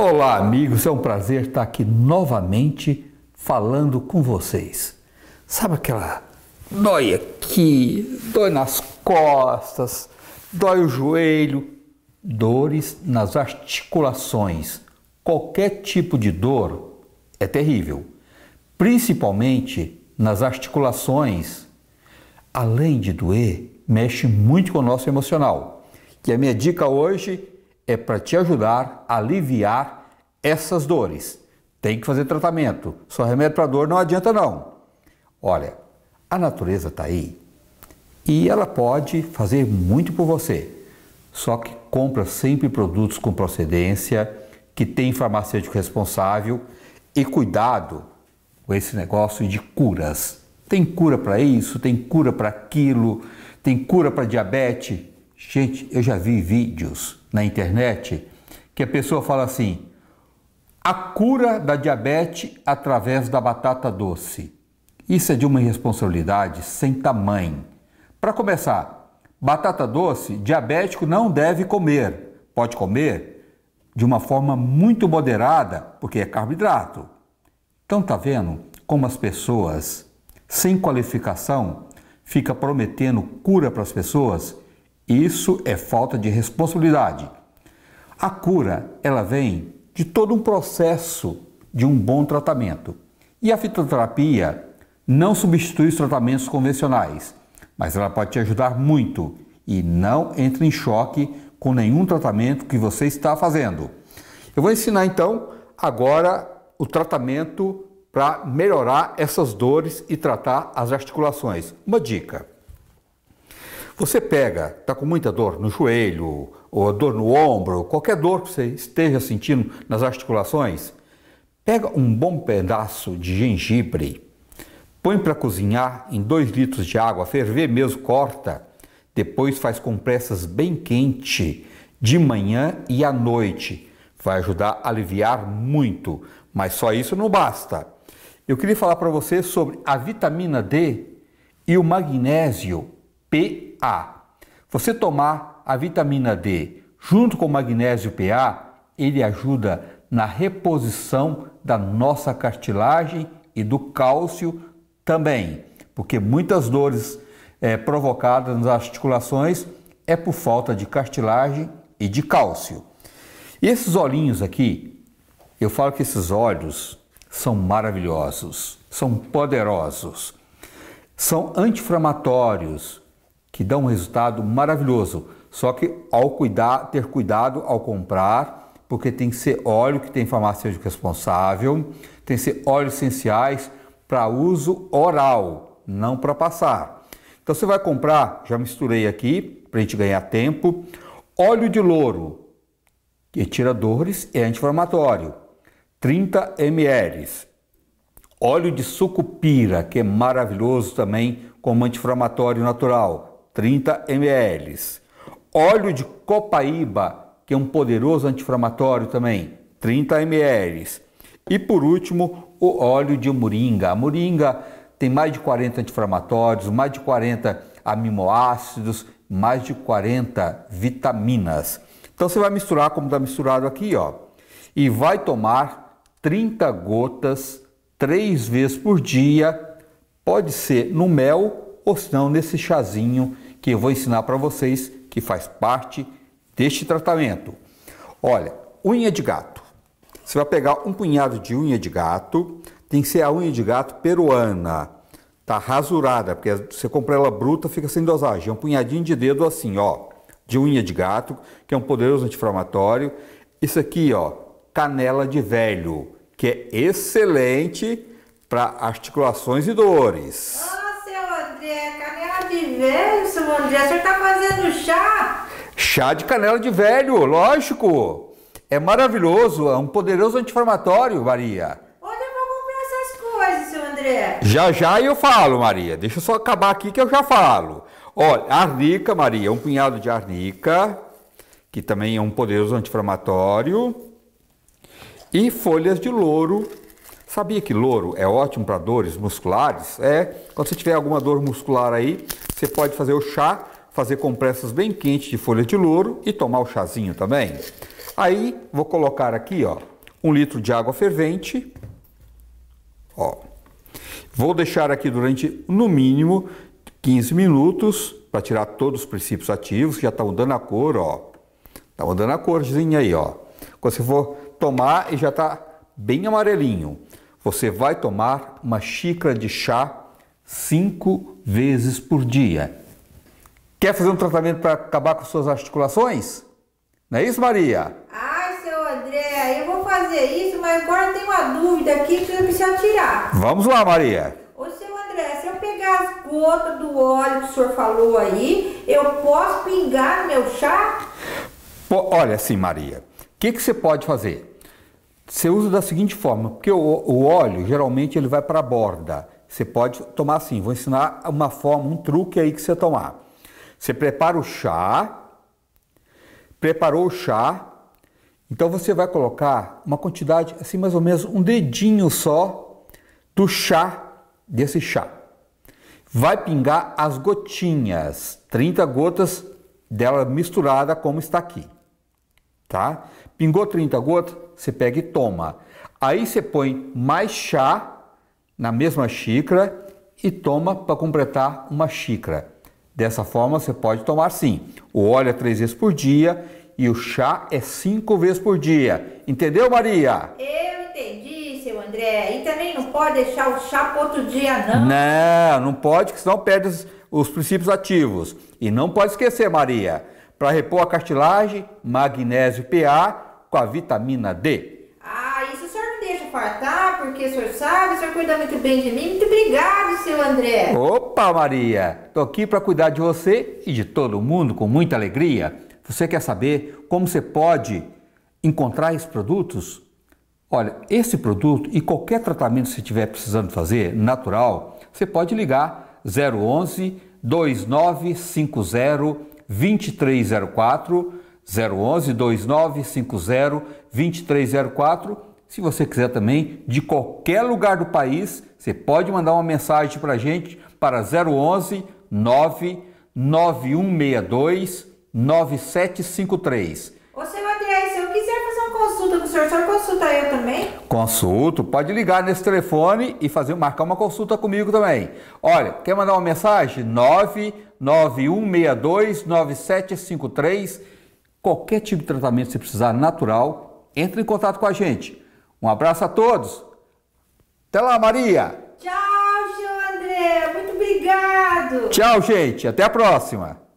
Olá, amigos, é um prazer estar aqui novamente falando com vocês. Sabe aquela dói aqui, dói nas costas, dói o joelho, dores nas articulações. Qualquer tipo de dor é terrível, principalmente nas articulações. Além de doer, mexe muito com o nosso emocional. E a minha dica hoje é para te ajudar a aliviar essas dores. Tem que fazer tratamento. Só remédio para dor não adianta não. Olha, a natureza está aí e ela pode fazer muito por você. Só que compra sempre produtos com procedência, que tem farmacêutico responsável e cuidado com esse negócio de curas. Tem cura para isso, tem cura para aquilo, tem cura para diabetes, Gente, eu já vi vídeos na internet que a pessoa fala assim: a cura da diabetes através da batata doce. Isso é de uma irresponsabilidade sem tamanho. Para começar, batata doce, diabético não deve comer. Pode comer de uma forma muito moderada, porque é carboidrato. Então tá vendo como as pessoas sem qualificação fica prometendo cura para as pessoas? Isso é falta de responsabilidade. A cura, ela vem de todo um processo de um bom tratamento. E a fitoterapia não substitui os tratamentos convencionais, mas ela pode te ajudar muito e não entre em choque com nenhum tratamento que você está fazendo. Eu vou ensinar então agora o tratamento para melhorar essas dores e tratar as articulações. Uma dica: você pega, está com muita dor no joelho, ou dor no ombro, qualquer dor que você esteja sentindo nas articulações, pega um bom pedaço de gengibre, põe para cozinhar em 2 litros de água, ferver mesmo, corta. Depois faz compressas bem quente de manhã e à noite. Vai ajudar a aliviar muito, mas só isso não basta. Eu queria falar para você sobre a vitamina D e o magnésio P a. Você tomar a vitamina D junto com o magnésio PA, ele ajuda na reposição da nossa cartilagem e do cálcio também, porque muitas dores é, provocadas nas articulações é por falta de cartilagem e de cálcio. E esses olhinhos aqui, eu falo que esses olhos são maravilhosos, são poderosos, são anti-inflamatórios, que dá um resultado maravilhoso. Só que ao cuidar, ter cuidado ao comprar, porque tem que ser óleo que tem farmacêutico responsável, tem que ser óleos essenciais para uso oral, não para passar. Então você vai comprar, já misturei aqui para a gente ganhar tempo, óleo de louro, que tira dores e é anti-inflamatório, 30 ml. Óleo de sucupira, que é maravilhoso também como anti-inflamatório natural, 30 ml. Óleo de copaíba, que é um poderoso anti-inflamatório também, 30 ml. E por último, o óleo de moringa. A moringa tem mais de 40 anti-inflamatórios, mais de 40 aminoácidos, mais de 40 vitaminas. Então você vai misturar como está misturado aqui, ó. E vai tomar 30 gotas três vezes por dia, pode ser no mel ou senão nesse chazinho que eu vou ensinar para vocês que faz parte deste tratamento. Olha, unha de gato. Você vai pegar um punhado de unha de gato, tem que ser a unha de gato peruana, tá rasurada, porque você compra ela bruta, fica sem dosagem. É um punhadinho de dedo assim, ó, de unha de gato, que é um poderoso anti-inflamatório. Isso aqui, ó, canela de velho, que é excelente para articulações e dores. Ah, seu André, canela de velho, o André, o senhor tá fazendo chá? Chá de canela de velho, lógico. É maravilhoso, é um poderoso anti-inflamatório, Maria. Olha, eu vou comprar essas coisas, seu André. Já já eu falo, Maria. Deixa eu só acabar aqui que eu já falo. Olha, arnica, Maria, um punhado de arnica, que também é um poderoso anti-inflamatório. E folhas de louro, Sabia que louro é ótimo para dores musculares? É, quando você tiver alguma dor muscular aí, você pode fazer o chá, fazer compressas bem quentes de folha de louro e tomar o chazinho também. Aí vou colocar aqui, ó, um litro de água fervente. Ó. Vou deixar aqui durante no mínimo 15 minutos para tirar todos os princípios ativos que já estão tá dando a cor, ó. Tá mudando a corzinha aí, ó. Quando você for tomar e já tá bem amarelinho, você vai tomar uma xícara de chá cinco vezes por dia. Quer fazer um tratamento para acabar com suas articulações? Não é isso, Maria? Ai, seu André, eu vou fazer isso, mas agora tenho uma dúvida aqui que eu preciso tirar. Vamos lá, Maria. Ô, seu André, se eu pegar as gotas do óleo que o senhor falou aí, eu posso pingar no meu chá? Pô, olha assim, Maria, o que, que você pode fazer? Você usa da seguinte forma, porque o, o óleo geralmente ele vai para a borda. Você pode tomar assim, vou ensinar uma forma, um truque aí que você tomar. Você prepara o chá, preparou o chá, então você vai colocar uma quantidade, assim mais ou menos um dedinho só do chá, desse chá. Vai pingar as gotinhas, 30 gotas dela misturada como está aqui, tá? Pingou 30 gotas, você pega e toma. Aí você põe mais chá na mesma xícara e toma para completar uma xícara. Dessa forma você pode tomar sim. O óleo é três vezes por dia e o chá é cinco vezes por dia. Entendeu, Maria? Eu entendi, seu André. E também não pode deixar o chá para outro dia, não? Não, não pode, porque senão perde os princípios ativos. E não pode esquecer, Maria, para repor a cartilagem, magnésio PA com a vitamina D porque o senhor sabe, o senhor cuida muito bem de mim. Muito obrigado, seu André. Opa, Maria! Tô aqui para cuidar de você e de todo mundo com muita alegria. Você quer saber como você pode encontrar esses produtos? Olha, esse produto e qualquer tratamento que você estiver precisando fazer, natural, você pode ligar 011 2950 2304 011 2950 2304 se você quiser também, de qualquer lugar do país, você pode mandar uma mensagem para a gente para 011 99162 9753. Ô, seu André, se eu quiser fazer uma consulta com o senhor, o senhor consulta eu também? Consulto, pode ligar nesse telefone e fazer marcar uma consulta comigo também. Olha, quer mandar uma mensagem? 99162 9753. Qualquer tipo de tratamento, você precisar natural, entre em contato com a gente. Um abraço a todos. Até lá, Maria. Tchau, João André. Muito obrigado. Tchau, gente. Até a próxima.